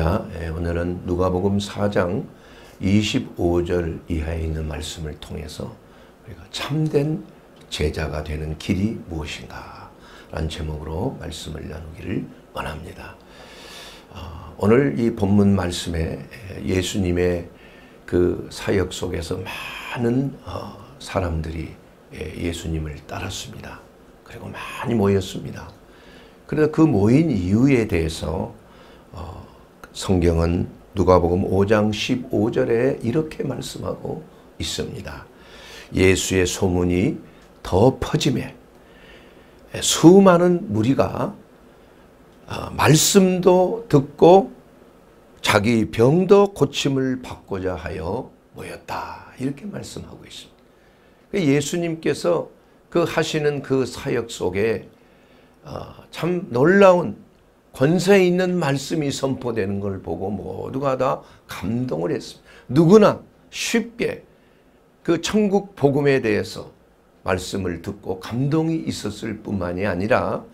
자, 예, 오늘은 누가복음 4장 25절 이하에 있는 말씀을 통해서 우리가 참된 제자가 되는 길이 무엇인가 라는 제목으로 말씀을 나누기를 원합니다. 아, 오늘 이 본문 말씀에 예, 예수님의 그 사역 속에서 많은 어, 사람들이 예, 예수님을 따랐습니다. 그리고 많이 모였습니다. 그래서그 모인 이유에 대해서 어, 성경은 누가복음 5장 15절에 이렇게 말씀하고 있습니다. 예수의 소문이 더 퍼짐에 수많은 무리가 아, 말씀도 듣고 자기 병도 고침을 받고자 하여 모였다. 이렇게 말씀하고 있습니다. 그 예수님께서 그 하시는 그 사역 속에 아, 참 놀라운 권세 있는 말씀이 선포되는 걸 보고 모두가 다 감동을 했습니다. 누구나 쉽게 그 천국 복음에 대해서 말씀을 듣고 감동이 있었을 뿐만이 아니라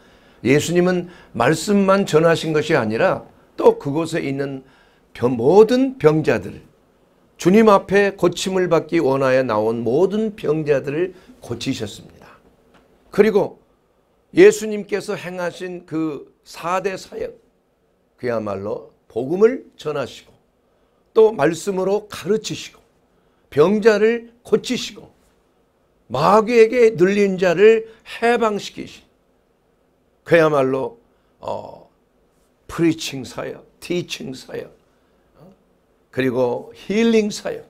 예수님은 말씀만 전하신 것이 아니라 또 그곳에 있는 병, 모든 병자들 주님 앞에 고침을 받기 원하여 나온 모든 병자들을 고치셨습니다. 그리고 예수님께서 행하신 그 4대 사역 그야말로 복음을 전하시고 또 말씀으로 가르치시고 병자를 고치시고 마귀에게 눌린 자를 해방시키신 그야말로 어, 프리칭 사역, 티칭 어? 사역, 그리고 힐링 사역,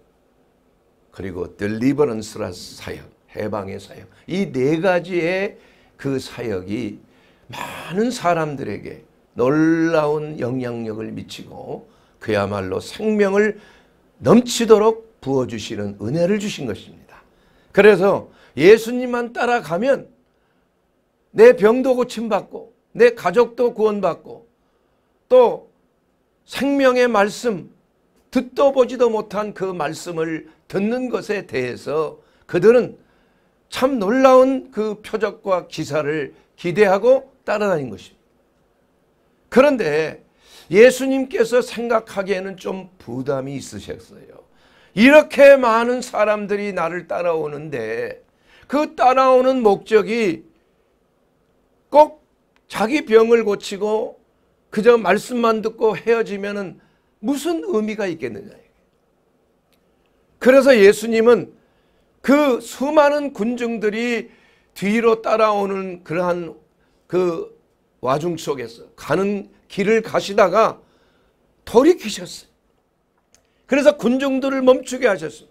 그리고 딜리버런스라 사역, 해방의 사역 이 네 가지의 그 사역이 많은 사람들에게 놀라운 영향력을 미치고 그야말로 생명을 넘치도록 부어주시는 은혜를 주신 것입니다. 그래서 예수님만 따라가면 내 병도 고침받고 내 가족도 구원받고 또 생명의 말씀 듣도 보지도 못한 그 말씀을 듣는 것에 대해서 그들은 참 놀라운 그 표적과 기사를 기대하고 따라다닌 것입니다. 그런데 예수님께서 생각하기에는 좀 부담이 있으셨어요. 이렇게 많은 사람들이 나를 따라오는데 그 따라오는 목적이 꼭 자기 병을 고치고 그저 말씀만 듣고 헤어지면 무슨 의미가 있겠느냐. 그래서 예수님은 그 수많은 군중들이 뒤로 따라오는 그러한 그 와중 속에서 가는 길을 가시다가 돌이키셨어요. 그래서 군중들을 멈추게 하셨어요.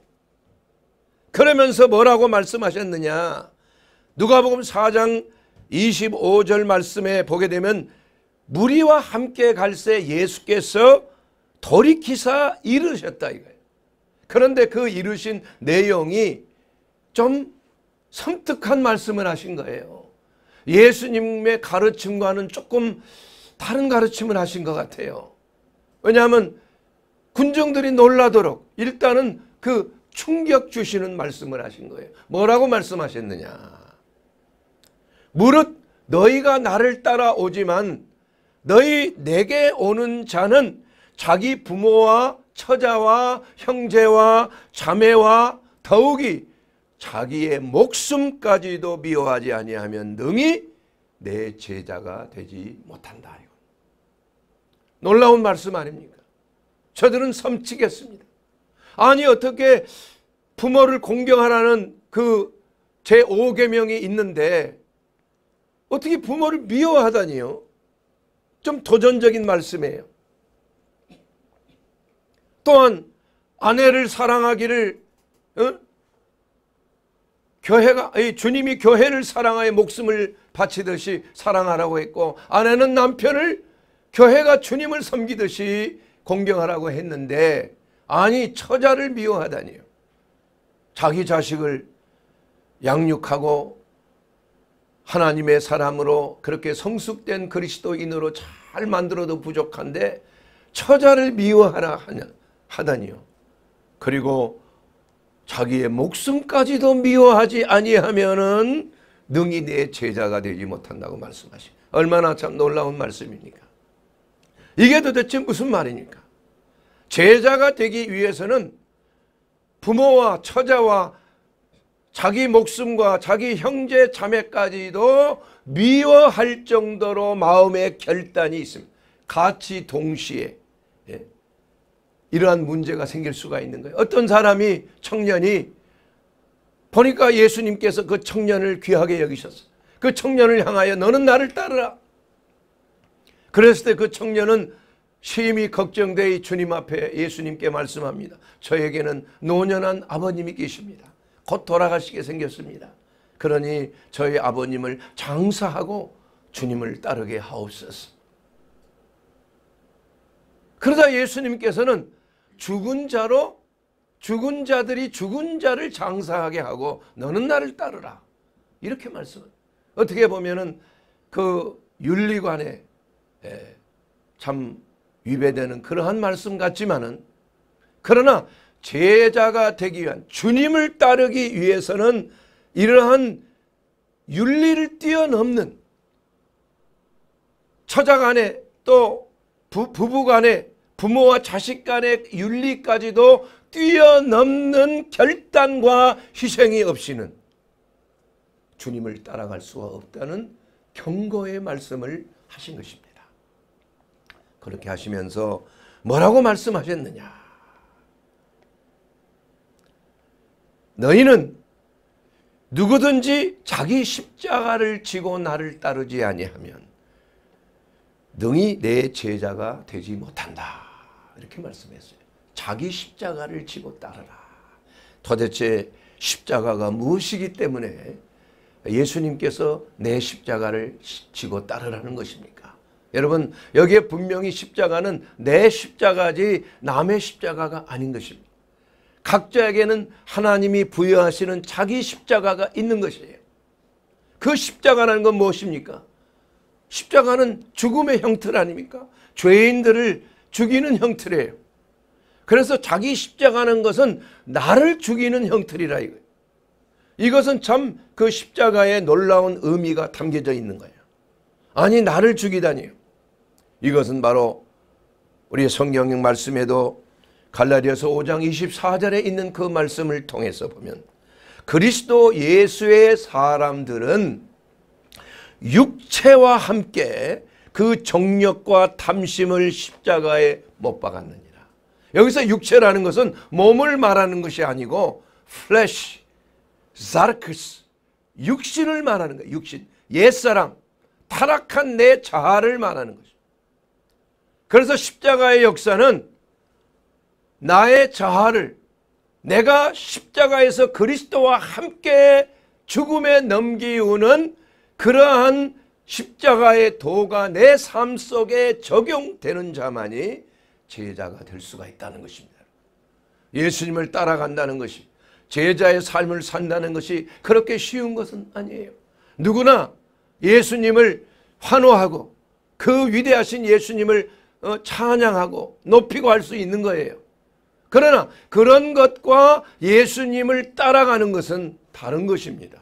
그러면서 뭐라고 말씀하셨느냐. 누가복음 4장 25절 말씀에 보게 되면 무리와 함께 갈 새 예수께서 돌이키사 이르셨다 이거예요. 그런데 그 이르신 내용이 좀 섬뜩한 말씀을 하신 거예요. 예수님의 가르침과는 조금 다른 가르침을 하신 것 같아요. 왜냐하면 군중들이 놀라도록 일단은 그 충격 주시는 말씀을 하신 거예요. 뭐라고 말씀하셨느냐. 무릇 너희가 나를 따라오지만 너희 내게 오는 자는 자기 부모와 처자와 형제와 자매와 더욱이 자기의 목숨까지도 미워하지 아니하면 능히 내 제자가 되지 못한다. 놀라운 말씀 아닙니까? 저들은 섬치겠습니다. 아니 어떻게 부모를 공경하라는 그 제5계명이 있는데 어떻게 부모를 미워하다니요? 좀 도전적인 말씀이에요. 또한 아내를 사랑하기를 어? 교회가 주님이 교회를 사랑하여 목숨을 바치듯이 사랑하라고 했고 아내는 남편을 교회가 주님을 섬기듯이 공경하라고 했는데 아니 처자를 미워하다니요. 자기 자식을 양육하고 하나님의 사람으로 그렇게 성숙된 그리스도인으로 잘 만들어도 부족한데 처자를 미워하라 하냐, 하다니요. 그리고 자기의 목숨까지도 미워하지 아니하면은 능히 내 제자가 되지 못한다고 말씀하시. 얼마나 참 놀라운 말씀입니까? 이게 도대체 무슨 말입니까? 제자가 되기 위해서는 부모와 처자와 자기 목숨과 자기 형제 자매까지도 미워할 정도로 마음의 결단이 있습니다. 같이 동시에 이러한 문제가 생길 수가 있는 거예요. 어떤 사람이 청년이 보니까 예수님께서 그 청년을 귀하게 여기셨어. 그 청년을 향하여 너는 나를 따르라. 그랬을 때 그 청년은 심히 걱정되이 주님 앞에 예수님께 말씀합니다. 저에게는 노년한 아버님이 계십니다. 곧 돌아가시게 생겼습니다. 그러니 저희 아버님을 장사하고 주님을 따르게 하옵소서. 그러자 예수님께서는 죽은 자로 죽은 자들이 죽은 자를 장사하게 하고 너는 나를 따르라. 이렇게 말씀 을 어떻게 보면은 그 윤리관에 참 위배되는 그러한 말씀 같지만은 그러나 제자가 되기 위한 주님을 따르기 위해서는 이러한 윤리를 뛰어넘는 처자간에 또 부부간에 부모와 자식 간의 윤리까지도 뛰어넘는 결단과 희생이 없이는 주님을 따라갈 수가 없다는 경고의 말씀을 하신 것입니다. 그렇게 하시면서 뭐라고 말씀하셨느냐? 너희는 누구든지 자기 십자가를 지고 나를 따르지 아니하면 능히 내 제자가 되지 못한다. 이렇게 말씀했어요. 자기 십자가를 지고 따르라. 도대체 십자가가 무엇이기 때문에 예수님께서 내 십자가를 지고 따르라는 것입니까? 여러분 여기에 분명히 십자가는 내 십자가지 남의 십자가가 아닌 것입니다. 각자에게는 하나님이 부여하시는 자기 십자가가 있는 것이에요. 그 십자가라는 건 무엇입니까? 십자가는 죽음의 형태 아닙니까? 죄인들을 죽이는 형틀이에요. 그래서 자기 십자가는 것은 나를 죽이는 형틀이라 이거예요. 이것은 참 그 십자가의 놀라운 의미가 담겨져 있는 거예요. 아니 나를 죽이다니요. 이것은 바로 우리 성경 의 말씀에도 갈라디아서 5장 24절에 있는 그 말씀을 통해서 보면 그리스도 예수의 사람들은 육체와 함께 그 정력과 탐심을 십자가에 못 박았느니라. 여기서 육체라는 것은 몸을 말하는 것이 아니고 플래시, 자르크스, 육신을 말하는 거예요. 육신, 옛사람, 타락한 내 자아를 말하는 거죠. 그래서 십자가의 역사는 나의 자아를 내가 십자가에서 그리스도와 함께 죽음에 넘기우는 그러한 십자가의 도가 내 삶 속에 적용되는 자만이 제자가 될 수가 있다는 것입니다. 예수님을 따라간다는 것이 제자의 삶을 산다는 것이 그렇게 쉬운 것은 아니에요. 누구나 예수님을 환호하고 그 위대하신 예수님을 어, 찬양하고 높이고 할 수 있는 거예요. 그러나 그런 것과 예수님을 따라가는 것은 다른 것입니다.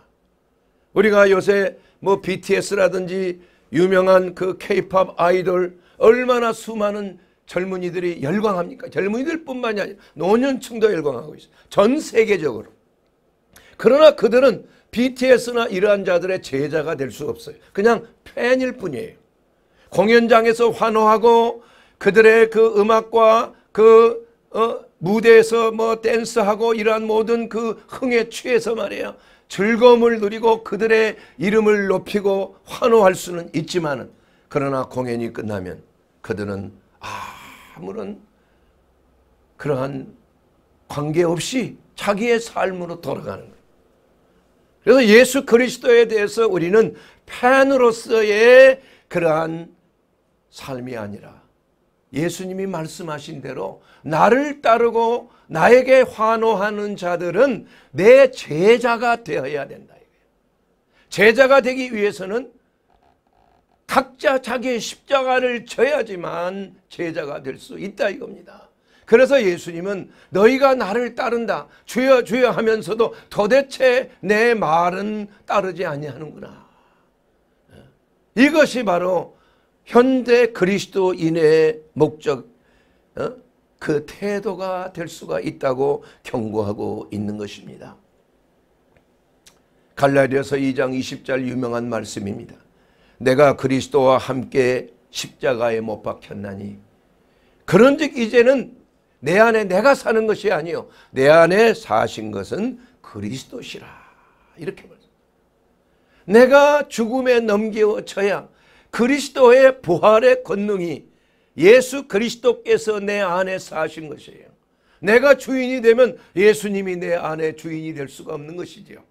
우리가 요새 뭐 BTS라든지 유명한 그 K-팝 아이돌 얼마나 수많은 젊은이들이 열광합니까? 젊은이들뿐만이 아니라 노년층도 열광하고 있어요. 전 세계적으로. 그러나 그들은 BTS나 이러한 자들의 제자가 될 수 없어요. 그냥 팬일 뿐이에요. 공연장에서 환호하고 그들의 그 음악과 그 어, 무대에서 뭐 댄스하고 이러한 모든 그 흥에 취해서 말이에요. 즐거움을 누리고 그들의 이름을 높이고 환호할 수는 있지만 그러나 공연이 끝나면 그들은 아무런 그러한 관계없이 자기의 삶으로 돌아가는 거예요. 그래서 예수 그리스도에 대해서 우리는 팬으로서의 그러한 삶이 아니라 예수님이 말씀하신 대로 나를 따르고 나에게 환호하는 자들은 내 제자가 되어야 된다. 제자가 되기 위해서는 각자 자기의 십자가를 져야지만 제자가 될 수 있다 이겁니다. 그래서 예수님은 너희가 나를 따른다. 주여 주여 하면서도 도대체 내 말은 따르지 아니하는구나. 이것이 바로 현대 그리스도인의 목적, 어? 그 태도가 될 수가 있다고 경고하고 있는 것입니다. 갈라디아서 2장 20절 유명한 말씀입니다. 내가 그리스도와 함께 십자가에 못 박혔나니 그런즉 이제는 내 안에 내가 사는 것이 아니요 내 안에 사신 것은 그리스도시라 이렇게 말합니다. 내가 죽음에 넘겨져야 그리스도의 부활의 권능이 예수 그리스도께서 내 안에 사신 것이에요. 내가 주인이 되면 예수님이 내 안에 주인이 될 수가 없는 것이지요.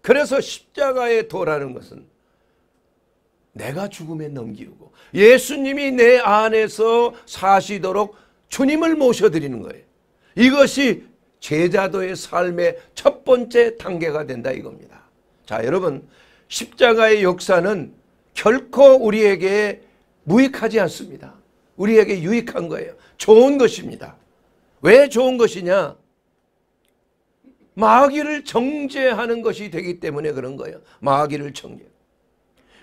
그래서 십자가의 도라는 것은 내가 죽음에 넘기고 예수님이 내 안에서 사시도록 주님을 모셔드리는 거예요. 이것이 제자도의 삶의 첫 번째 단계가 된다 이겁니다. 자 여러분 십자가의 역사는 결코 우리에게 무익하지 않습니다. 우리에게 유익한 거예요. 좋은 것입니다. 왜 좋은 것이냐? 마귀를 정죄하는 것이 되기 때문에 그런 거예요. 마귀를 정죄.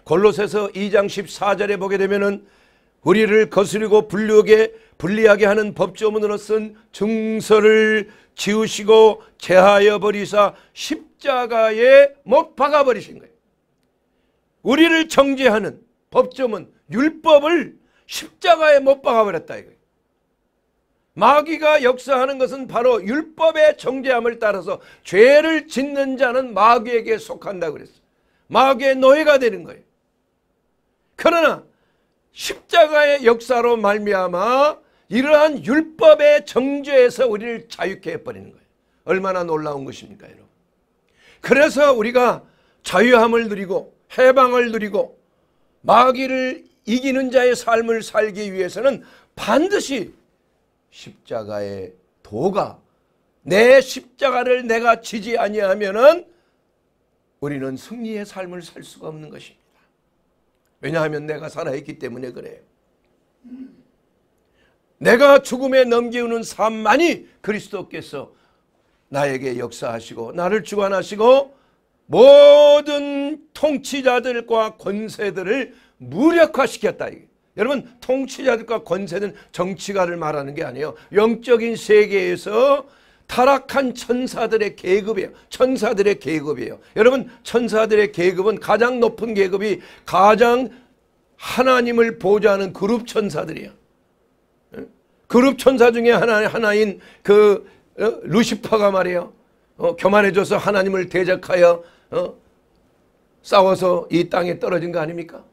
골로새서 2장 14절에 보게 되면은 우리를 거스리고 분류하게 분리하게 하는 법조문으로 쓴 증서를 지우시고 제하여 버리사 십자가에 못 박아 버리신 거예요. 우리를 정죄하는 법조문 율법을 십자가에 못 박아버렸다 이거 마귀가 역사하는 것은 바로 율법의 정죄함을 따라서 죄를 짓는 자는 마귀에게 속한다 그랬어. 마귀의 노예가 되는 거예요. 그러나 십자가의 역사로 말미암아 이러한 율법의 정죄에서 우리를 자유케 해버리는 거예요. 얼마나 놀라운 것입니까 여러분. 그래서 우리가 자유함을 누리고 해방을 누리고 마귀를 이기는 자의 삶을 살기 위해서는 반드시 십자가의 도가 내 십자가를 내가 지지 아니하면 우리는 승리의 삶을 살 수가 없는 것입니다. 왜냐하면 내가 살아있기 때문에 그래요. 내가 죽음에 넘기우는 삶만이 그리스도께서 나에게 역사하시고 나를 주관하시고 모든 통치자들과 권세들을 무력화시켰다. 여러분 통치자들과 권세는 정치가를 말하는 게 아니에요. 영적인 세계에서 타락한 천사들의 계급이에요. 천사들의 계급이에요. 여러분 천사들의 계급은 가장 높은 계급이 가장 하나님을 보좌하는 그룹 천사들이에요. 그룹 천사 중에 하나, 하나인 그 어? 루시퍼가 말이에요. 어? 교만해져서 하나님을 대적하여 어? 싸워서 이 땅에 떨어진 거 아닙니까?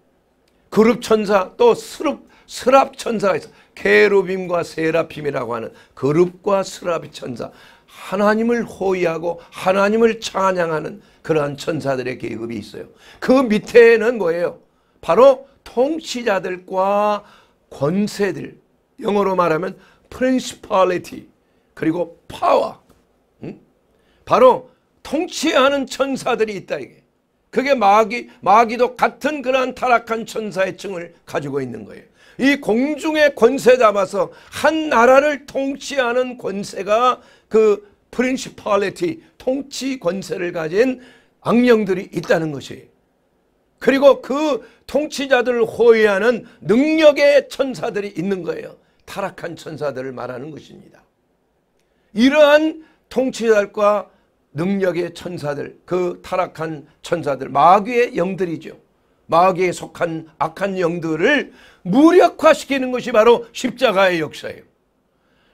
그룹 천사 또 스룹 스랍 천사가 있어. 케로빔과 세라핌이라고 하는 그룹과 스랍 천사. 하나님을 호위하고 하나님을 찬양하는 그러한 천사들의 계급이 있어요. 그 밑에는 뭐예요? 바로 통치자들과 권세들. 영어로 말하면 principality 그리고 power. 응? 바로 통치하는 천사들이 있다 이게. 그게 마귀, 마귀도 같은 그러한 타락한 천사의 층을 가지고 있는 거예요. 이 공중의 권세 담아서 한 나라를 통치하는 권세가 그 프린시팔리티 통치 권세를 가진 악령들이 있다는 것이 그리고 그 통치자들을 호위하는 능력의 천사들이 있는 거예요. 타락한 천사들을 말하는 것입니다. 이러한 통치자들과 능력의 천사들 그 타락한 천사들 마귀의 영들이죠. 마귀에 속한 악한 영들을 무력화시키는 것이 바로 십자가의 역사예요.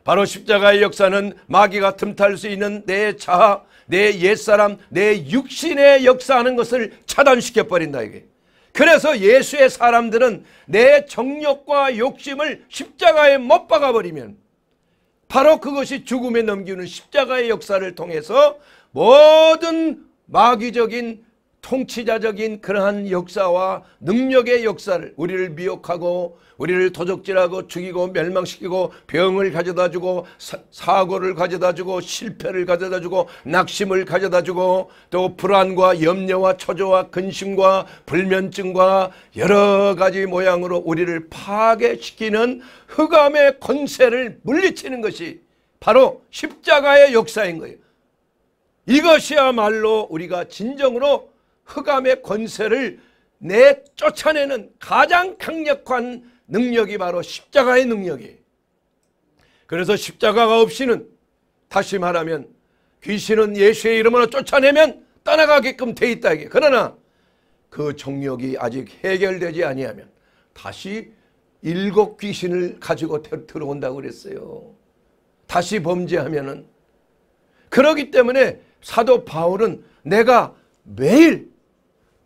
바로 십자가의 역사는 마귀가 틈탈 수 있는 내 자아, 내 옛사람, 내 육신의 역사하는 것을 차단시켜버린다 이게. 그래서 예수의 사람들은 내정력과 욕심을 십자가에 못 박아버리면 바로 그것이 죽음에 넘기는 십자가의 역사를 통해서 모든 마귀적인 통치자적인 그러한 역사와 능력의 역사를 우리를 미혹하고 우리를 도적질하고 죽이고 멸망시키고 병을 가져다 주고 사, 고를 가져다 주고 실패를 가져다 주고 낙심을 가져다 주고 또 불안과 염려와 초조와 근심과 불면증과 여러 가지 모양으로 우리를 파괴시키는 흑암의 권세를 물리치는 것이 바로 십자가의 역사인 거예요. 이것이야말로 우리가 진정으로 흑암의 권세를 내 쫓아내는 가장 강력한 능력이 바로 십자가의 능력이에요. 그래서 십자가가 없이는 다시 말하면 귀신은 예수의 이름으로 쫓아내면 떠나가게끔 돼 있다. 이게. 그러나 그 정력이 아직 해결되지 아니하면 다시 일곱 귀신을 가지고 들어온다고 그랬어요. 다시 범죄하면은 그러기 때문에 사도 바울은 내가 매일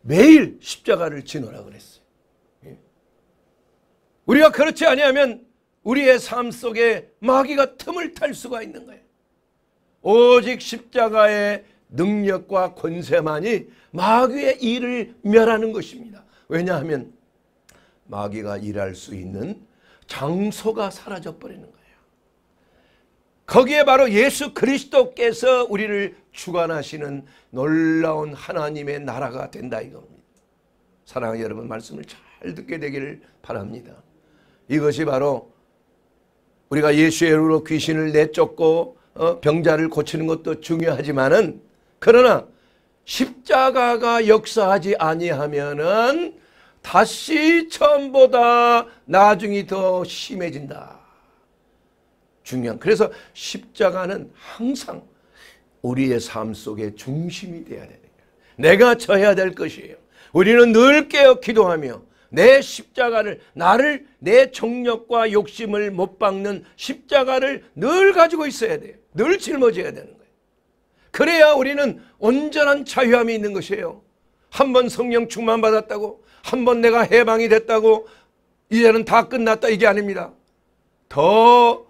매일 십자가를 지노라 그랬어요. 예. 우리가 그렇지 아니하면 우리의 삶 속에 마귀가 틈을 탈 수가 있는 거예요. 오직 십자가의 능력과 권세만이 마귀의 일을 멸하는 것입니다. 왜냐하면 마귀가 일할 수 있는 장소가 사라져 버리는 거예요. 거기에 바로 예수 그리스도께서 우리를 주관하시는 놀라운 하나님의 나라가 된다 이겁니다. 사랑하는 여러분 말씀을 잘 듣게 되기를 바랍니다. 이것이 바로 우리가 예수의 이름으로 귀신을 내쫓고 어, 병자를 고치는 것도 중요하지만은 그러나 십자가가 역사하지 아니하면은 다시 처음보다 나중이 더 심해진다. 중요한. 그래서 십자가는 항상 우리의 삶 속에 중심이 돼야 되는 거예요. 내가 져야 될 것이에요. 우리는 늘 깨어 기도하며 내 십자가를 나를 내 정력과 욕심을 못 박는 십자가를 늘 가지고 있어야 돼요. 늘 짊어져야 되는 거예요. 그래야 우리는 온전한 자유함이 있는 것이에요. 한번 성령 충만 받았다고 한 번 내가 해방이 됐다고 이제는 다 끝났다 이게 아닙니다. 더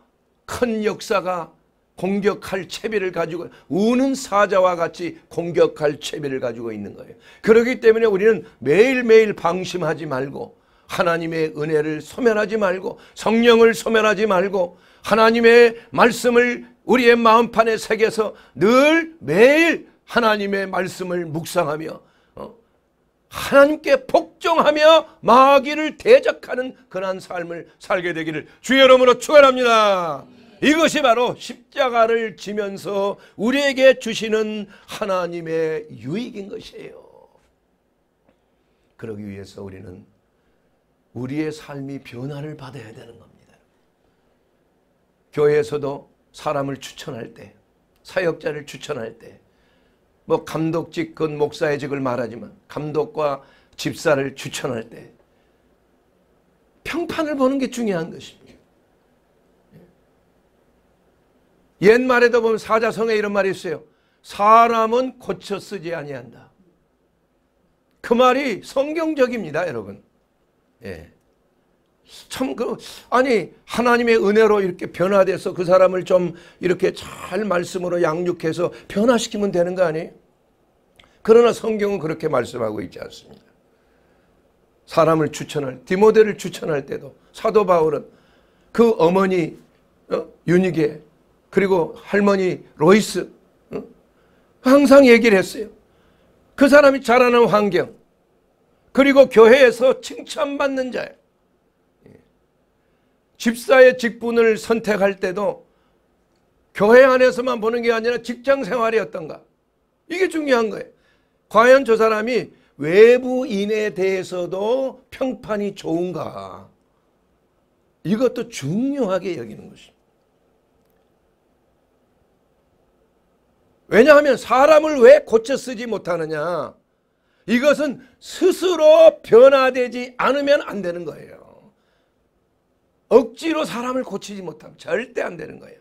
큰 역사가 공격할 채비를 가지고 우는 사자와 같이 공격할 채비를 가지고 있는 거예요. 그렇기 때문에 우리는 매일매일 방심하지 말고 하나님의 은혜를 소멸하지 말고 성령을 소멸하지 말고 하나님의 말씀을 우리의 마음판에 새겨서 늘 매일 하나님의 말씀을 묵상하며 어, 하나님께 복종하며 마귀를 대적하는 그러한 삶을 살게 되기를 주의 이름으로 축원합니다. 이것이 바로 십자가를 지면서 우리에게 주시는 하나님의 유익인 것이에요. 그러기 위해서 우리는 우리의 삶이 변화를 받아야 되는 겁니다. 교회에서도 사람을 추천할 때, 사역자를 추천할 때, 뭐 감독직, 건 목사의 직을 말하지만 감독과 집사를 추천할 때 평판을 보는 게 중요한 것입니다. 옛말에도 보면 사자성에 이런 말이 있어요. 사람은 고쳐 쓰지 아니한다. 그 말이 성경적입니다, 여러분. 예. 참, 그, 아니, 하나님의 은혜로 이렇게 변화돼서 그 사람을 좀 이렇게 잘 말씀으로 양육해서 변화시키면 되는 거 아니에요? 그러나 성경은 그렇게 말씀하고 있지 않습니다. 사람을 추천할, 디모델을 추천할 때도 사도 바울은 그 어머니, 어? 윤희계, 그리고 할머니 로이스 항상 얘기를 했어요. 그 사람이 자라는 환경 그리고 교회에서 칭찬받는 자예요. 예. 집사의 직분을 선택할 때도 교회 안에서만 보는 게 아니라 직장 생활이었던가. 이게 중요한 거예요. 과연 저 사람이 외부인에 대해서도 평판이 좋은가. 이것도 중요하게 여기는 것입니다. 왜냐하면 사람을 왜 고쳐 쓰지 못하느냐. 이것은 스스로 변화되지 않으면 안 되는 거예요. 억지로 사람을 고치지 못하면 절대 안 되는 거예요.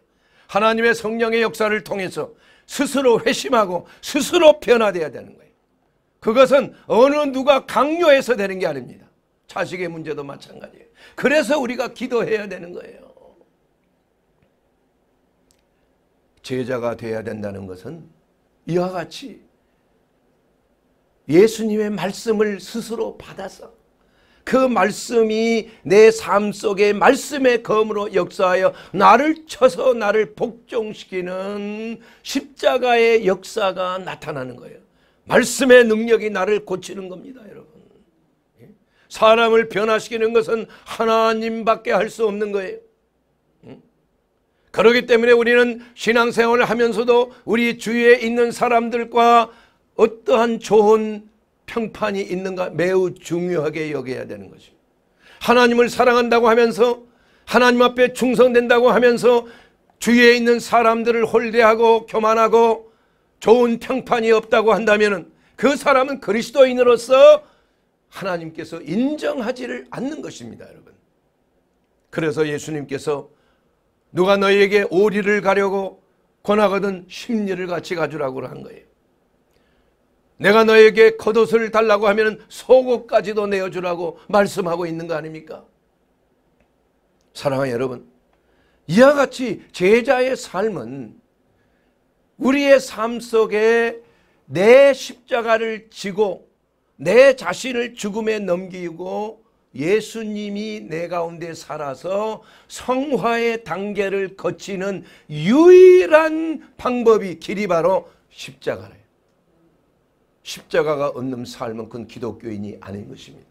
하나님의 성령의 역사를 통해서 스스로 회심하고 스스로 변화되어야 되는 거예요. 그것은 어느 누가 강요해서 되는 게 아닙니다. 자식의 문제도 마찬가지예요. 그래서 우리가 기도해야 되는 거예요. 제자가 되어야 된다는 것은 이와 같이 예수님의 말씀을 스스로 받아서 그 말씀이 내 삶 속에 말씀의 검으로 역사하여 나를 쳐서 나를 복종시키는 십자가의 역사가 나타나는 거예요. 말씀의 능력이 나를 고치는 겁니다. 여러분. 예? 사람을 변화시키는 것은 하나님밖에 할 수 없는 거예요. 그러기 때문에 우리는 신앙생활을 하면서도 우리 주위에 있는 사람들과 어떠한 좋은 평판이 있는가 매우 중요하게 여겨야 되는 거죠. 하나님을 사랑한다고 하면서 하나님 앞에 충성된다고 하면서 주위에 있는 사람들을 홀대하고 교만하고 좋은 평판이 없다고 한다면 그 사람은 그리스도인으로서 하나님께서 인정하지를 않는 것입니다. 여러분. 그래서 예수님께서 누가 너희에게 오리를 가려고 권하거든 심리를 같이 가주라고 한 거예요. 내가 너에게 희 겉옷을 달라고 하면 속옷까지도 내어주라고 말씀하고 있는 거 아닙니까? 사랑하는 여러분, 이와 같이 제자의 삶은 우리의 삶 속에 내 십자가를 지고 내 자신을 죽음에 넘기고 예수님이 내 가운데 살아서 성화의 단계를 거치는 유일한 방법이 길이 바로 십자가래요. 십자가가 없는 삶은 그건 기독교인이 아닌 것입니다.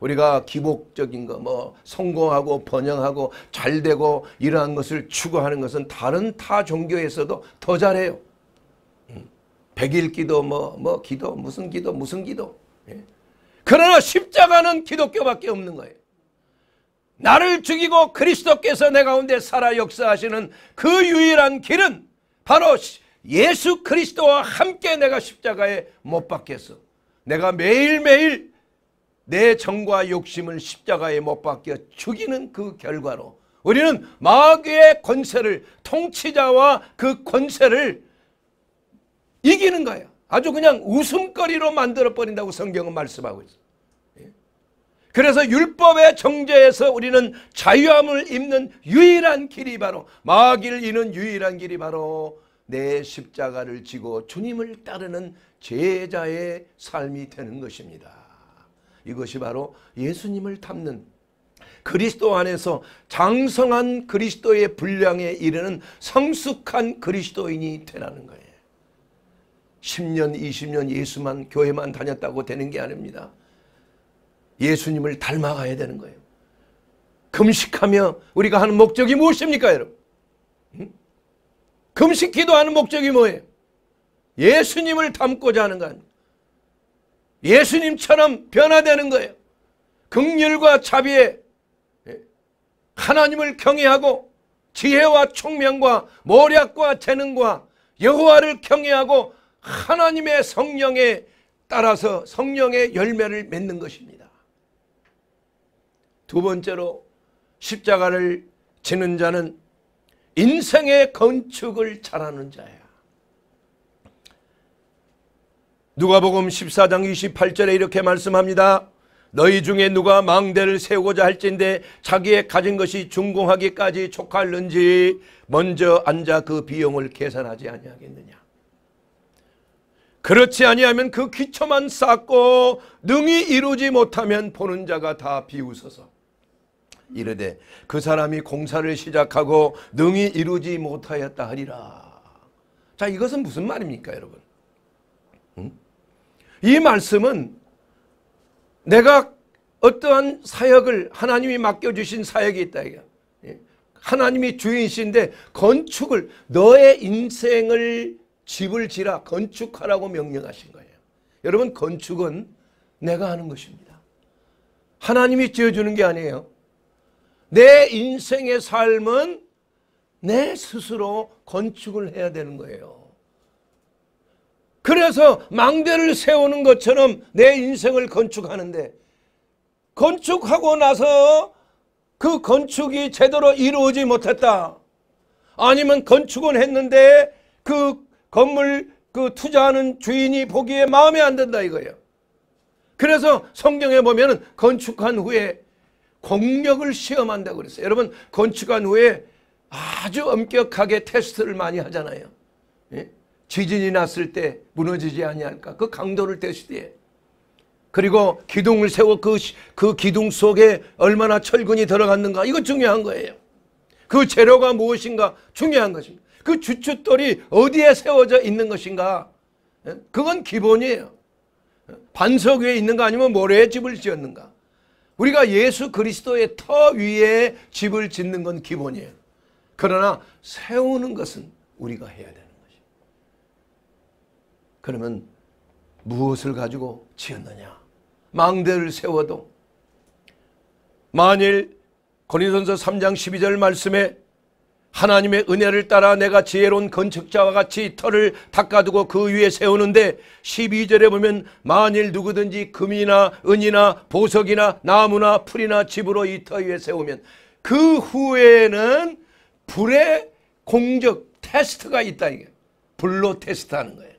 우리가 기복적인 거, 뭐, 성공하고 번영하고 잘되고 이러한 것을 추구하는 것은 다른 타 종교에서도 더 잘해요. 음. 백일 기도, 뭐, 뭐, 기도, 무슨 기도, 무슨 기도. 그러나 십자가는 기독교밖에 없는 거예요. 나를 죽이고 그리스도께서 내 가운데 살아 역사하시는 그 유일한 길은 바로 예수 그리스도와 함께 내가 십자가에 못 박혔어. 내가 매일매일 내 정과 욕심을 십자가에 못 박혀 죽이는 그 결과로 우리는 마귀의 권세를 통치자와 그 권세를 이기는 거야. 아주 그냥 웃음거리로 만들어버린다고 성경은 말씀하고 있어. 그래서 율법의 정죄에서 우리는 자유함을 입는 유일한 길이 바로 마귀를 이는 유일한 길이 바로 내 십자가를 지고 주님을 따르는 제자의 삶이 되는 것입니다. 이것이 바로 예수님을 닮는 그리스도 안에서 장성한 그리스도의 분량에 이르는 성숙한 그리스도인이 되라는 거예요. 10년, 20년 예수만 교회만 다녔다고 되는 게 아닙니다. 예수님을 닮아가야 되는 거예요. 금식하며 우리가 하는 목적이 무엇입니까, 여러분? 음? 금식 기도하는 목적이 뭐예요? 예수님을 닮고자 하는 거 아니에요. 예수님처럼 변화되는 거예요. 극률과 자비에 예, 하나님을 경외하고 지혜와 총명과 모략과 재능과 여호와를 경외하고 하나님의 성령에 따라서 성령의 열매를 맺는 것입니다. 두 번째로 십자가를 지는 자는 인생의 건축을 잘하는 자야. 누가복음 14장 28절에 이렇게 말씀합니다. 너희 중에 누가 망대를 세우고자 할진데 자기의 가진 것이 중공하기까지 촉할는지 먼저 앉아 그 비용을 계산하지 아니하겠느냐. 그렇지 아니하면 그 귀초만 쌓고 능히 이루지 못하면 보는 자가 다 비웃어서 이르되 그 사람이 공사를 시작하고 능히 이루지 못하였다 하리라. 자 이것은 무슨 말입니까 여러분? 음? 이 말씀은 내가 어떠한 사역을 하나님이 맡겨주신 사역이 있다. 예? 하나님이 주인이신데 건축을 너의 인생을 집을 지라 건축하라고 명령하신 거예요. 여러분 건축은 내가 하는 것입니다. 하나님이 지어주는 게 아니에요. 내 인생의 삶은 내 스스로 건축을 해야 되는 거예요. 그래서 망대를 세우는 것처럼 내 인생을 건축하는데 건축하고 나서 그 건축이 제대로 이루어지 못했다. 아니면 건축은 했는데 그 건물 그 투자하는 주인이 보기에 마음에 안 든다 이거예요. 그래서 성경에 보면 건축한 후에 공력을 시험한다고 그랬어요. 여러분 건축한 후에 아주 엄격하게 테스트를 많이 하잖아요. 예? 지진이 났을 때 무너지지 아니까그 강도를 테스트해. 그리고 기둥을 세워 그, 그 기둥 속에 얼마나 철근이 들어갔는가 이거 중요한 거예요. 그 재료가 무엇인가 중요한 것입니다. 그 주춧돌이 어디에 세워져 있는 것인가 예? 그건 기본이에요. 예? 반석 위에 있는가 아니면 모래에 집을 지었는가 우리가 예수 그리스도의 터 위에 집을 짓는 건 기본이에요. 그러나 세우는 것은 우리가 해야 되는 것이에요. 그러면 무엇을 가지고 지었느냐? 망대를 세워도 만일 고린도서 3장 12절 말씀에 하나님의 은혜를 따라 내가 지혜로운 건축자와 같이 터를 닦아두고 그 위에 세우는데 12절에 보면 만일 누구든지 금이나 은이나 보석이나 나무나 풀이나 집으로 이 터 위에 세우면 그 후에는 불의 공적 테스트가 있다 이게 불로 테스트하는 거예요.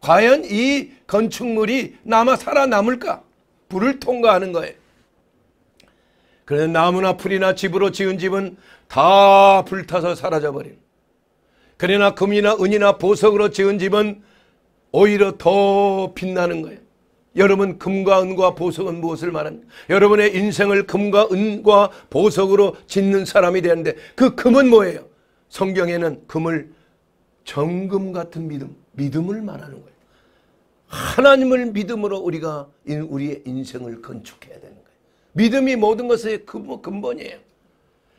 과연 이 건축물이 남아 살아남을까? 불을 통과하는 거예요. 그래서 나무나 풀이나 집으로 지은 집은 다 불타서 사라져버린 그러나 금이나 은이나 보석으로 지은 집은 오히려 더 빛나는 거예요. 여러분 금과 은과 보석은 무엇을 말합니 여러분의 인생을 금과 은과 보석으로 짓는 사람이 되는데 그 금은 뭐예요? 성경에는 금을 정금 같은 믿음, 믿음을 말하는 거예요. 하나님을 믿음으로 우리가 우리의 인생을 건축해야 되는 거예요. 믿음이 모든 것의 근본이에요.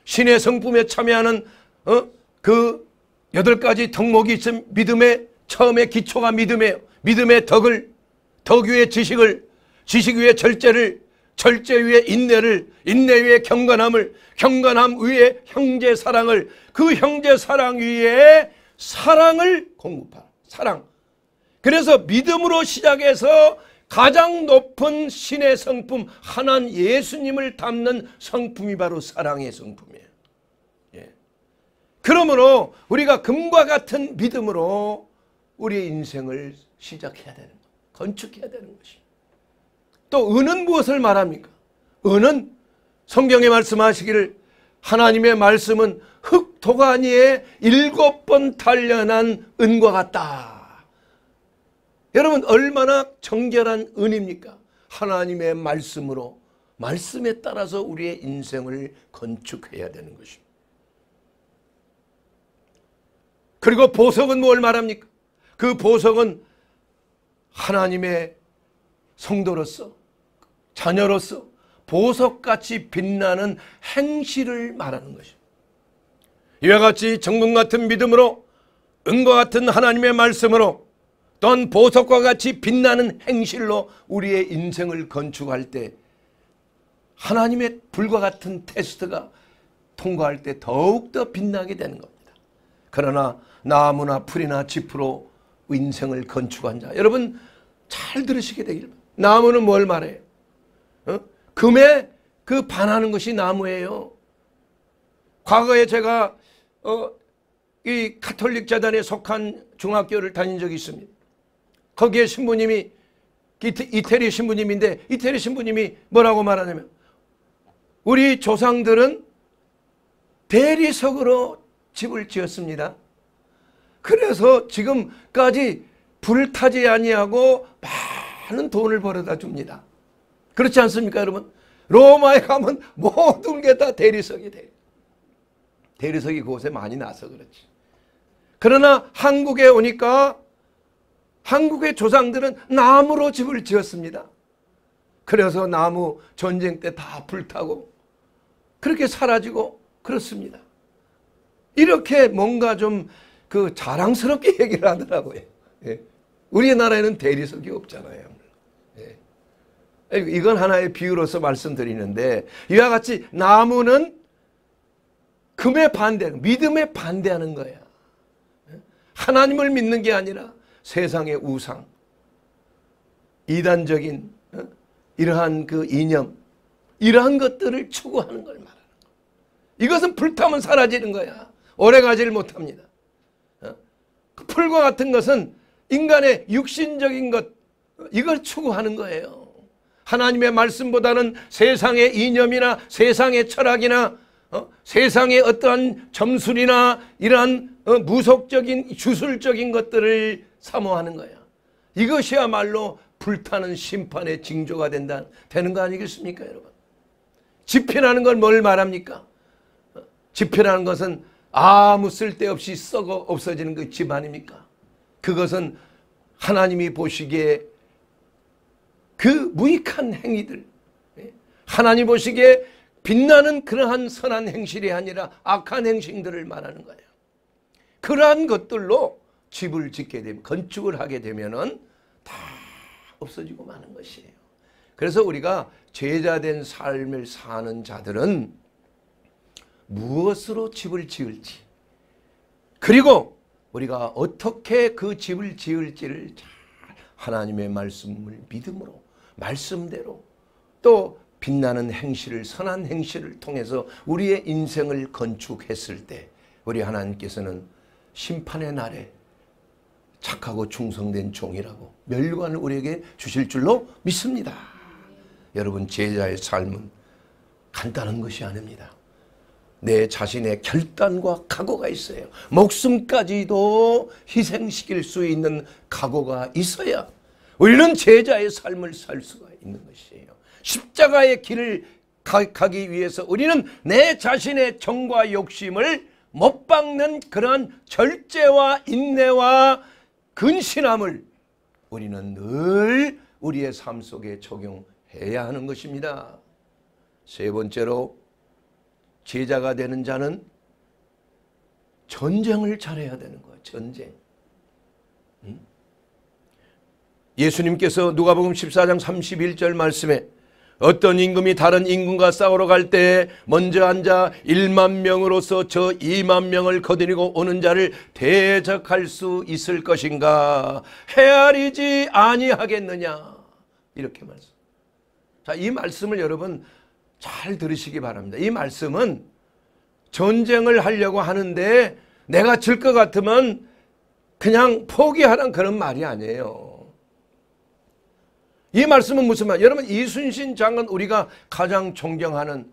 신의 성품에 참여하는 어? 그 여덟 가지 덕목이 있음 믿음의 처음에 기초가 믿음이에 믿음의 덕을 덕 위에 지식을 지식 위에 절제를 절제 위에 인내를 인내 위에 경건함을 경건함 위에 형제 사랑을 그 형제 사랑 위에 사랑을 공급하 라 사랑 그래서 믿음으로 시작해서 가장 높은 신의 성품 하나님 예수님을 담는 성품이 바로 사랑의 성품이에요. 예. 그러므로 우리가 금과 같은 믿음으로 우리의 인생을 시작해야 되는 것, 건축해야 되는 것입니또 은은 무엇을 말합니까? 은은 성경에 말씀하시기를 하나님의 말씀은 흙 도가니에 일곱 번 단련한 은과 같다. 여러분 얼마나 정결한 은입니까? 하나님의 말씀으로 말씀에 따라서 우리의 인생을 건축해야 되는 것입니다. 그리고 보석은 뭘 말합니까? 그 보석은 하나님의 성도로서 자녀로서 보석같이 빛나는 행실을 말하는 것입니다. 이와 같이 정금 같은 믿음으로 은과 같은 하나님의 말씀으로 어떤 보석과 같이 빛나는 행실로 우리의 인생을 건축할 때 하나님의 불과 같은 테스트가 통과할 때 더욱더 빛나게 되는 겁니다. 그러나 나무나 풀이나 짚으로 인생을 건축한 자. 여러분 잘 들으시게 되길 바랍니다. 나무는 뭘 말해요? 어? 금에 그 반하는 것이 나무예요. 과거에 제가 어, 이 카톨릭 재단에 속한 중학교를 다닌 적이 있습니다. 거기에 신부님이 이태, 리 신부님인데 이태리 신부님이 뭐라고 말하냐면 우리 조상들은 대리석으로 집을 지었습니다. 그래서 지금까지 불타지 아니하고 많은 돈을 벌어다 줍니다. 그렇지 않습니까 여러분? 로마에 가면 모든 게 다 대리석이 돼요. 대리석이 그곳에 많이 나서 그렇지. 그러나 한국에 오니까 한국의 조상들은 나무로 집을 지었습니다. 그래서 나무 전쟁 때 다 불타고 그렇게 사라지고 그렇습니다. 이렇게 뭔가 좀 그 자랑스럽게 얘기를 하더라고요. 예. 우리나라에는 대리석이 없잖아요. 예. 이건 하나의 비유로서 말씀드리는데 이와 같이 나무는 금에 반대하는 믿음에 반대하는 거야. 예. 하나님을 믿는 게 아니라 세상의 우상, 이단적인 어? 이러한 그 이념, 이러한 것들을 추구하는 걸 말하는 거. 이것은 불타면 사라지는 거야. 오래 가지를 못합니다. 어? 그 풀과 같은 것은 인간의 육신적인 것, 이걸 추구하는 거예요. 하나님의 말씀보다는 세상의 이념이나 세상의 철학이나 어? 세상의 어떠한 점술이나 이러한 어? 무속적인 주술적인 것들을 사모하는 거야. 이것이야말로 불타는 심판의 징조가 된다, 되는 거 아니겠습니까, 여러분? 지피라는 건 뭘 말합니까? 지피라는 것은 아무 쓸데없이 썩어 없어지는 그집 아닙니까? 그것은 하나님이 보시기에 그 무익한 행위들, 예? 하나님 보시기에 빛나는 그러한 선한 행실이 아니라 악한 행실들을 말하는 거예요. 그러한 것들로 집을 짓게 되면 건축을 하게 되면은 다 없어지고 마는 것이에요. 그래서 우리가 제자된 삶을 사는 자들은 무엇으로 집을 지을지 그리고 우리가 어떻게 그 집을 지을지를 잘 하나님의 말씀을 믿음으로 말씀대로 또 빛나는 행실을 선한 행실을 통해서 우리의 인생을 건축했을 때 우리 하나님께서는 심판의 날에 착하고 충성된 종이라고 멸관을 우리에게 주실 줄로 믿습니다. 여러분 제자의 삶은 간단한 것이 아닙니다. 내 자신의 결단과 각오가 있어요. 목숨까지도 희생시킬 수 있는 각오가 있어야 우리는 제자의 삶을 살 수가 있는 것이에요. 십자가의 길을 가기 위해서 우리는 내 자신의 정과 욕심을 못 박는 그런 절제와 인내와 근신함을 우리는 늘 우리의 삶 속에 적용해야 하는 것입니다. 세 번째로 제자가 되는 자는 전쟁을 잘해야 되는 거예요. 전쟁. 예수님께서 누가복음 14장 31절 말씀에 어떤 임금이 다른 임금과 싸우러 갈 때 먼저 앉아 1만 명으로서 저 2만 명을 거드리고 오는 자를 대적할 수 있을 것인가? 헤아리지 아니하겠느냐? 이렇게 말씀. 자, 이 말씀을 여러분 잘 들으시기 바랍니다. 이 말씀은 전쟁을 하려고 하는데 내가 질 것 같으면 그냥 포기하란 그런 말이 아니에요. 이 말씀은 무슨 말? 여러분 이순신 장은 우리가 가장 존경하는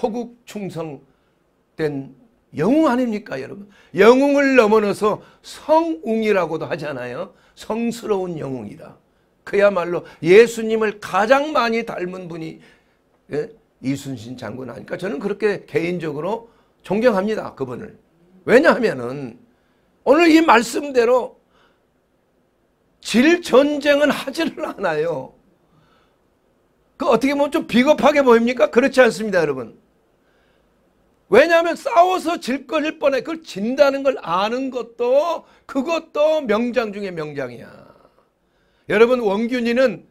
호국 충성된 영웅 아닙니까 여러분? 영웅을 넘어서 성웅이라고도 하잖아요. 성스러운 영웅이다. 그야말로 예수님을 가장 많이 닮은 분이 예? 이순신 장군 아니까 저는 그렇게 개인적으로 존경합니다. 그분을. 왜냐하면은 오늘 이 말씀대로 질 전쟁은 하지를 않아요. 그 어떻게 보면 좀 비겁하게 보입니까? 그렇지 않습니다, 여러분. 왜냐하면 싸워서 질 걸일 뻔해. 그걸 진다는 걸 아는 것도 그것도 명장 중에 명장이야. 여러분 원균이는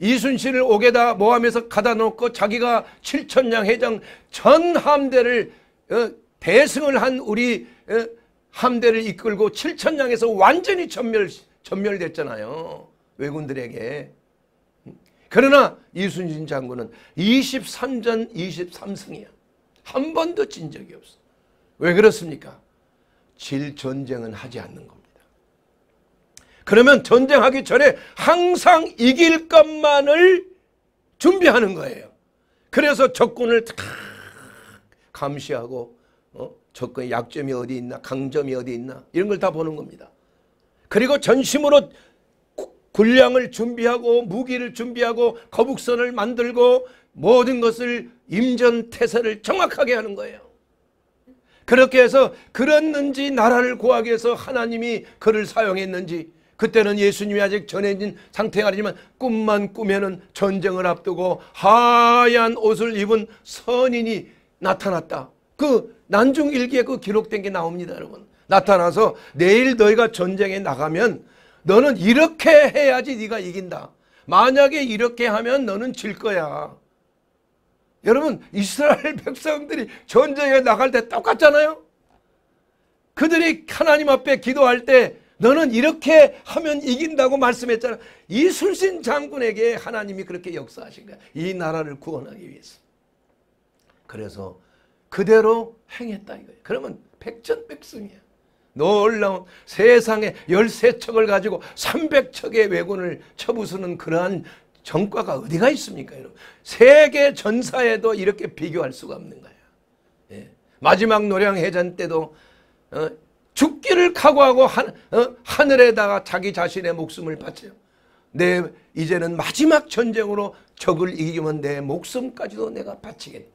이순신을 옥에다 모함해서 가다 놓고 자기가 7천량 해장 전 함대를 어, 대승을 한 우리 어, 함대를 이끌고 7천량에서 완전히 전멸 전멸됐잖아요. 왜군들에게. 그러나 이순신 장군은 23전 23승이야. 한 번도 진 적이 없어. 왜 그렇습니까? 질 전쟁은 하지 않는 겁니다. 그러면 전쟁하기 전에 항상 이길 것만을 준비하는 거예요. 그래서 적군을 감시하고 어? 적군의 약점이 어디 있나 강점이 어디 있나 이런 걸 다 보는 겁니다. 그리고 전심으로 군량을 준비하고 무기를 준비하고 거북선을 만들고 모든 것을 임전태세를 정확하게 하는 거예요. 그렇게 해서 그랬는지 나라를 구하기 위해서 하나님이 그를 사용했는지 그때는 예수님이 아직 전해진 상태가 아니지만 꿈만 꾸면은 전쟁을 앞두고 하얀 옷을 입은 선인이 나타났다. 그 난중일기에 그 기록된 게 나옵니다 여러분. 나타나서 내일 너희가 전쟁에 나가면 너는 이렇게 해야지 네가 이긴다. 만약에 이렇게 하면 너는 질 거야. 여러분 이스라엘 백성들이 전쟁에 나갈 때 똑같잖아요. 그들이 하나님 앞에 기도할 때 너는 이렇게 하면 이긴다고 말씀했잖아. 이순신 장군에게 하나님이 그렇게 역사하신 거야. 이 나라를 구원하기 위해서. 그래서 그대로 행했다 이거예요. 그러면 백전백승이야. 놀라운 세상에 열세척을 가지고 300척의 왜군을 쳐부수는 그러한 전과가 어디가 있습니까? 여러분? 세계 전사에도 이렇게 비교할 수가 없는 거예요. 예. 마지막 노량 해전 때도 어, 죽기를 각오하고 하, 어, 하늘에다가 자기 자신의 목숨을 바쳐요. 내 이제는 마지막 전쟁으로 적을 이기면 내 목숨까지도 내가 바치겠.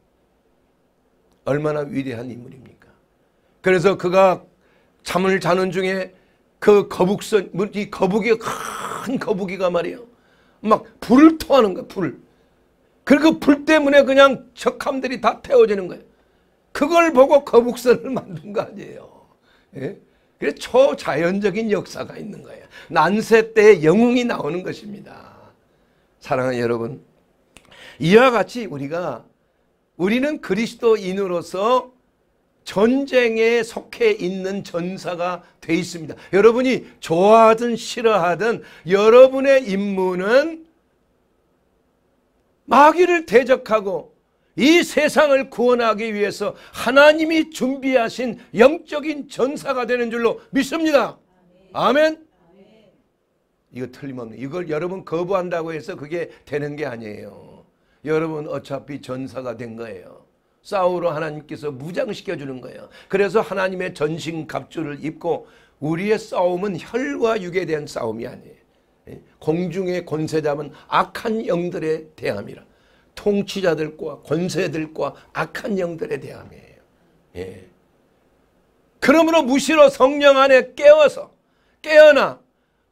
얼마나 위대한 인물입니까? 그래서 그가 잠을 자는 중에 그 거북선, 이 거북이가 큰 거북이가 말이에요. 막 불을 토하는 거야, 불. 그리고 그 불 때문에 그냥 적함들이 다 태워지는 거예요. 그걸 보고 거북선을 만든 거 아니에요. 예? 그래서 초자연적인 역사가 있는 거예요. 난세 때 영웅이 나오는 것입니다. 사랑하는 여러분, 이와 같이 우리가 우리는 그리스도인으로서 전쟁에 속해 있는 전사가 돼 있습니다. 여러분이 좋아하든 싫어하든 여러분의 임무는 마귀를 대적하고 이 세상을 구원하기 위해서 하나님이 준비하신 영적인 전사가 되는 줄로 믿습니다. 아멘. 이거 틀림없는 이걸 여러분 거부한다고 해서 그게 되는 게 아니에요. 여러분 어차피 전사가 된 거예요. 싸우러 하나님께서 무장시켜 주는 거예요. 그래서 하나님의 전신 갑주를 입고 우리의 싸움은 혈과 육에 대한 싸움이 아니에요. 예? 공중의 권세자은 악한 영들의 대함이라. 통치자들과 권세들과 악한 영들의 대함이에요. 예. 그러므로 무시로 성령 안에 깨어서 깨어나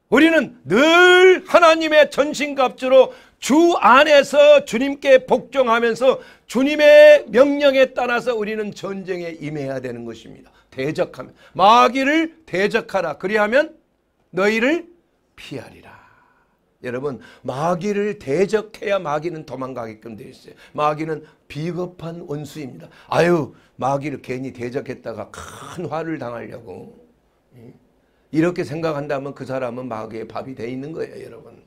우리는 늘 하나님의 전신갑주로 주 안에서 주님께 복종하면서 주님의 명령에 따라서 우리는 전쟁에 임해야 되는 것입니다. 대적하면 마귀를 대적하라. 그리하면 너희를 피하리라. 여러분 마귀를 대적해야 마귀는 도망가게끔 되어 있어요. 마귀는 비겁한 원수입니다. 아유 마귀를 괜히 대적했다가 큰 화를 당하려고 예? 이렇게 생각한다면 그 사람은 마귀의 밥이 돼 있는 거예요. 여러분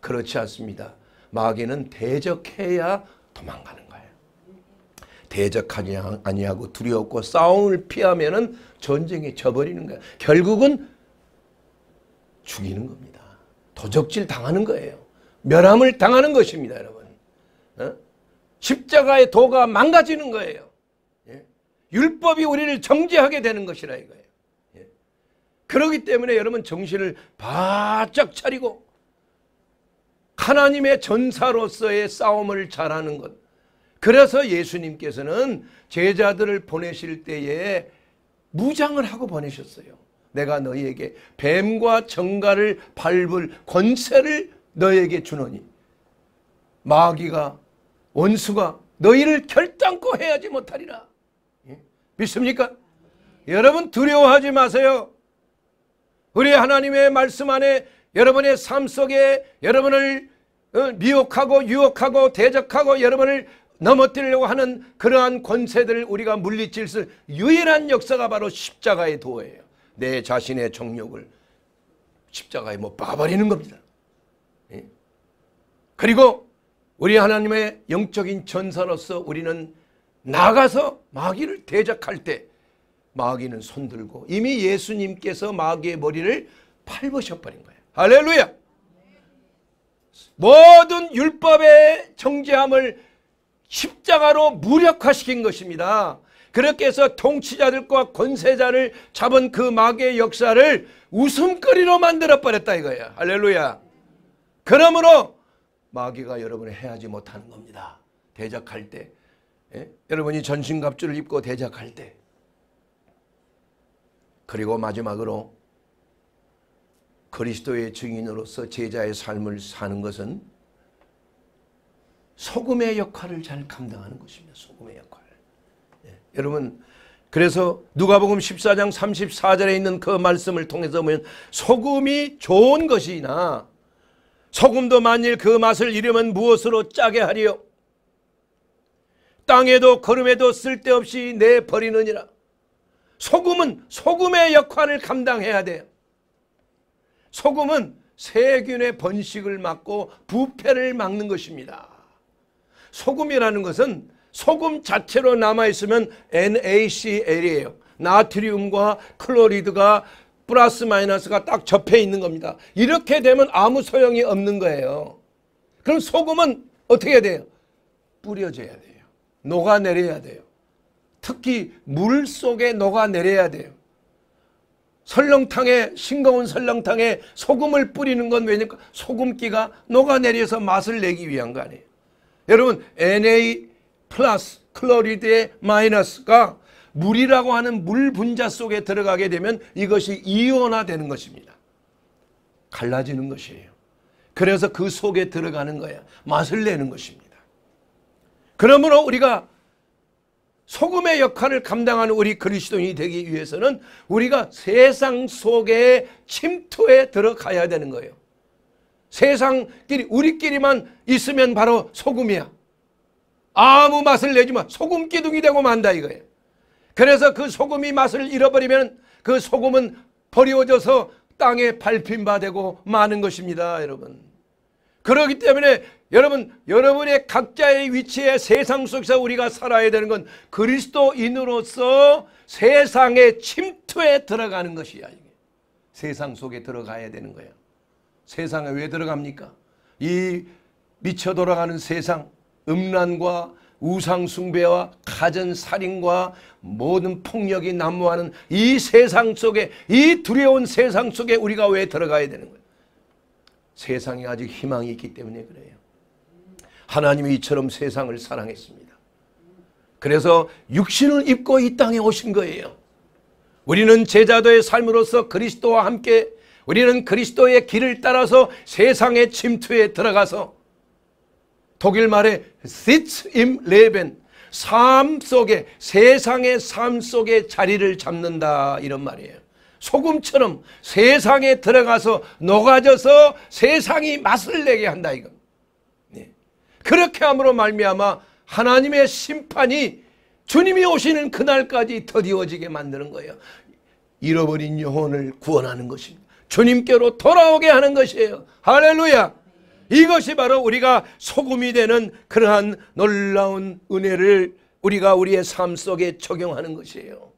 그렇지 않습니다. 마귀는 대적해야 도망가는 대적하지 아니하고 두려웠고 싸움을 피하면은 전쟁에 져버리는 거야. 결국은 죽이는 겁니다. 도적질 당하는 거예요. 멸함을 당하는 것입니다, 여러분. 어? 십자가의 도가 망가지는 거예요. 예? 율법이 우리를 정죄하게 되는 것이라 이거예요. 예? 그러기 때문에 여러분 정신을 바짝 차리고 하나님의 전사로서의 싸움을 잘하는 것. 그래서 예수님께서는 제자들을 보내실 때에 무장을 하고 보내셨어요. 내가 너희에게 뱀과 정갈을 밟을 권세를 너희에게 주노니 마귀가 원수가 너희를 결단코 해야지 못하리라. 예? 믿습니까? 여러분 두려워하지 마세요. 우리 하나님의 말씀 안에 여러분의 삶 속에 여러분을 어, 미혹하고 유혹하고 대적하고 여러분을 넘어뜨리려고 하는 그러한 권세들을 우리가 물리칠 수 유일한 역사가 바로 십자가의 도예요. 내 자신의 정욕을 십자가에 못 박아버리는 겁니다. 예? 그리고 우리 하나님의 영적인 전사로서 우리는 나가서 마귀를 대적할 때 마귀는 손들고 이미 예수님께서 마귀의 머리를 팔보셔버린 거예요. 할렐루야! 모든 율법의 정죄함을 십자가로 무력화시킨 것입니다. 그렇게 해서 통치자들과 권세자를 잡은 그 마귀의 역사를 웃음거리로 만들어 버렸다 이거야. 할렐루야. 그러므로 마귀가 여러분을 해하지 못하는 겁니다. 대적할 때. 예? 여러분이 전신갑주를 입고 대적할 때. 그리고 마지막으로 그리스도의 증인으로서 제자의 삶을 사는 것은 소금의 역할을 잘 감당하는 것입니다. 소금의 역할. 예. 여러분 그래서 누가복음 14장 34절에 있는 그 말씀을 통해서 보면 소금이 좋은 것이나 소금도 만일 그 맛을 잃으면 무엇으로 짜게 하리요 땅에도 걸음에도 쓸데없이 내버리느니라 소금은 소금의 역할을 감당해야 돼요 소금은 세균의 번식을 막고 부패를 막는 것입니다 소금이라는 것은 소금 자체로 남아있으면 NaCl이에요. 나트륨과 클로리드가 플러스 마이너스가 딱 접해 있는 겁니다. 이렇게 되면 아무 소용이 없는 거예요. 그럼 소금은 어떻게 해야 돼요? 뿌려져야 돼요. 녹아내려야 돼요. 특히 물 속에 녹아내려야 돼요. 설렁탕에 싱거운 설렁탕에 소금을 뿌리는 건왜냐면 소금기가 녹아내려서 맛을 내기 위한 거 아니에요. 여러분 Na 플러스 클로리드의 마이너스가 물이라고 하는 물 분자 속에 들어가게 되면 이것이 이온화되는 것입니다. 갈라지는 것이에요. 그래서 그 속에 들어가는 거예요 맛을 내는 것입니다. 그러므로 우리가 소금의 역할을 감당하는 우리 그리스도인이 되기 위해서는 우리가 세상 속에 침투에 들어가야 되는 거예요. 세상끼리 우리끼리만 있으면 바로 소금이야. 아무 맛을 내지만 소금 기둥이 되고 만다 이거예요. 그래서 그 소금이 맛을 잃어버리면 그 소금은 버려져서 땅에 밟힌 바 되고 많은 것입니다. 여러분. 그렇기 때문에 여러분 여러분의 각자의 위치에 세상 속에서 우리가 살아야 되는 건 그리스도인으로서 세상의 침투에 들어가는 것이야. 세상 속에 들어가야 되는 거야. 세상에 왜 들어갑니까? 이 미쳐 돌아가는 세상, 음란과 우상숭배와 가전살인과 모든 폭력이 난무하는 이 세상 속에 이 두려운 세상 속에 우리가 왜 들어가야 되는 거예요? 세상에 아직 희망이 있기 때문에 그래요. 하나님이 이처럼 세상을 사랑했습니다. 그래서 육신을 입고 이 땅에 오신 거예요. 우리는 제자도의 삶으로서 그리스도와 함께 우리는 그리스도의 길을 따라서 세상의 침투에 들어가서 독일 말에 s i t im Leben 삶 속에 세상의 삶 속에 자리를 잡는다 이런 말이에요. 소금처럼 세상에 들어가서 녹아져서 세상이 맛을 내게 한다 이거. 네. 예. 그렇게 함으로 말미암아 하나님의 심판이 주님이 오시는 그날까지 더디워지게 만드는 거예요. 잃어버린 영혼을 구원하는 것입니다. 주님께로 돌아오게 하는 것이에요. 할렐루야. 이것이 바로 우리가 소금이 되는 그러한 놀라운 은혜를 우리가 우리의 삶 속에 적용하는 것이에요.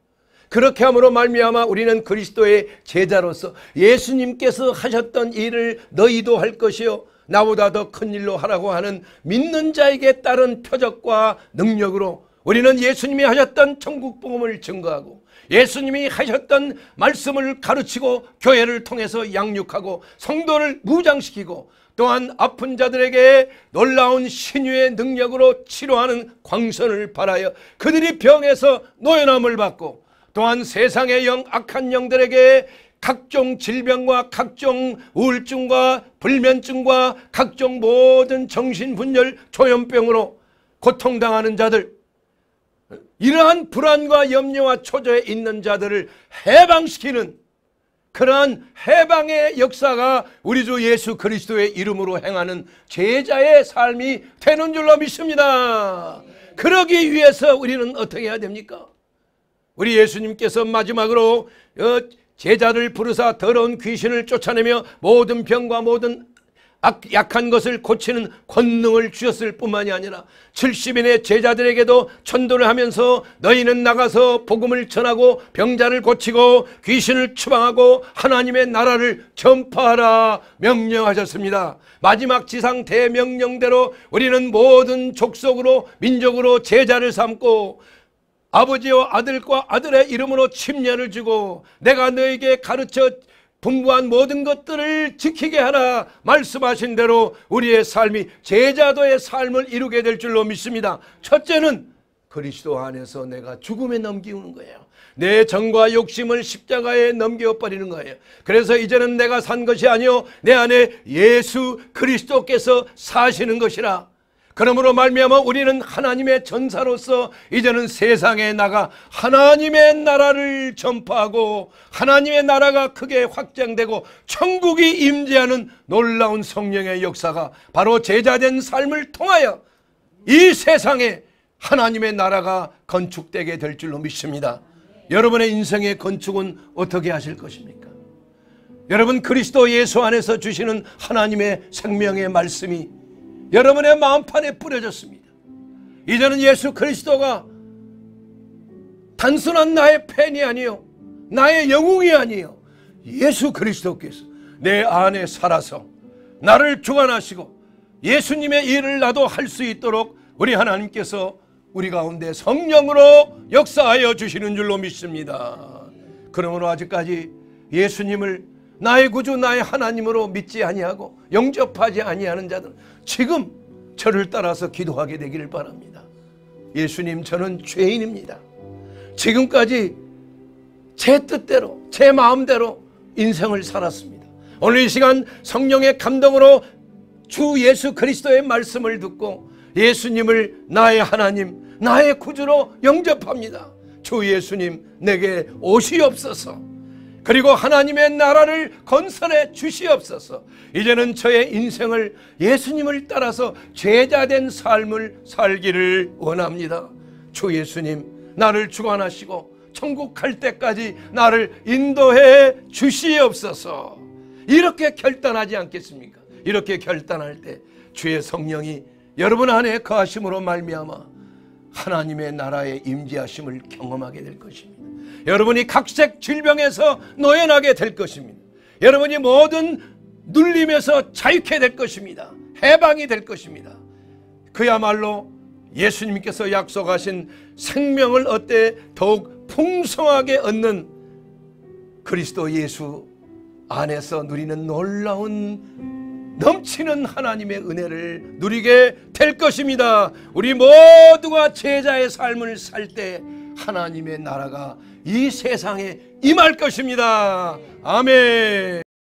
그렇게 함으로 말미암아 우리는 그리스도의 제자로서 예수님께서 하셨던 일을 너희도 할 것이요 나보다 더 큰 일로 하라고 하는 믿는 자에게 따른 표적과 능력으로 우리는 예수님이 하셨던 천국 복음을 증거하고 예수님이 하셨던 말씀을 가르치고 교회를 통해서 양육하고 성도를 무장시키고 또한 아픈 자들에게 놀라운 신유의 능력으로 치료하는 광선을 바라여 그들이 병에서 노연함을 받고 또한 세상의 영 악한 영들에게 각종 질병과 각종 우울증과 불면증과 각종 모든 정신분열, 조현병으로 고통당하는 자들 이러한 불안과 염려와 초조에 있는 자들을 해방시키는 그러한 해방의 역사가 우리 주 예수 그리스도의 이름으로 행하는 제자의 삶이 되는 줄로 믿습니다. 그러기 위해서 우리는 어떻게 해야 됩니까? 우리 예수님께서 마지막으로 어, 제자를 부르사 더러운 귀신을 쫓아내며 모든 병과 모든 약한 것을 고치는 권능을 주셨을 뿐만이 아니라 70인의 제자들에게도 천도를 하면서 너희는 나가서 복음을 전하고 병자를 고치고 귀신을 추방하고 하나님의 나라를 전파하라 명령하셨습니다. 마지막 지상 대명령대로 우리는 모든 족속으로 민족으로 제자를 삼고 아버지와 아들과 아들의 이름으로 침례를 주고 내가 너에게 가르쳐 분부한 모든 것들을 지키게 하라 말씀하신 대로 우리의 삶이 제자도의 삶을 이루게 될 줄로 믿습니다. 첫째는 그리스도 안에서 내가 죽음에 넘기우는 거예요. 내 정과 욕심을 십자가에 넘겨버리는 거예요. 그래서 이제는 내가 산 것이 아니요 내 안에 예수 그리스도께서 사시는 것이라 그러므로 말미암아 우리는 하나님의 전사로서 이제는 세상에 나가 하나님의 나라를 전파하고 하나님의 나라가 크게 확장되고 천국이 임재하는 놀라운 성령의 역사가 바로 제자된 삶을 통하여 이 세상에 하나님의 나라가 건축되게 될 줄로 믿습니다. 여러분의 인생의 건축은 어떻게 하실 것입니까? 여러분 그리스도 예수 안에서 주시는 하나님의 생명의 말씀이 여러분의 마음판에 뿌려졌습니다. 이제는 예수 그리스도가 단순한 나의 팬이 아니요 나의 영웅이 아니요 예수 그리스도께서 내 안에 살아서 나를 주관하시고 예수님의 일을 나도 할 수 있도록 우리 하나님께서 우리 가운데 성령으로 역사하여 주시는 줄로 믿습니다. 그러므로 아직까지 예수님을 나의 구주 나의 하나님으로 믿지 아니하고 영접하지 아니하는 자들 지금 저를 따라서 기도하게 되기를 바랍니다. 예수님 저는 죄인입니다. 지금까지 제 뜻대로 제 마음대로 인생을 살았습니다. 오늘 이 시간 성령의 감동으로 주 예수 그리스도의 말씀을 듣고 예수님을 나의 하나님 나의 구주로 영접합니다. 주 예수님 내게 옷이 없어서 그리고 하나님의 나라를 건설해 주시옵소서. 이제는 저의 인생을 예수님을 따라서 제자된 삶을 살기를 원합니다. 주 예수님, 나를 주관하시고 천국 갈 때까지 나를 인도해 주시옵소서. 이렇게 결단하지 않겠습니까? 이렇게 결단할 때 주의 성령이 여러분 안에 거하심으로 말미암아 하나님의 나라의 임재하심을 경험하게 될 것입니다. 여러분이 각색 질병에서 노연하게 될 것입니다. 여러분이 모든 눌림에서 자유케 될 것입니다. 해방이 될 것입니다. 그야말로 예수님께서 약속하신 생명을 어때 더욱 풍성하게 얻는 그리스도 예수 안에서 누리는 놀라운 넘치는 하나님의 은혜를 누리게 될 것입니다. 우리 모두가 제자의 삶을 살 때 하나님의 나라가 이 세상에 임할 것입니다. 아멘.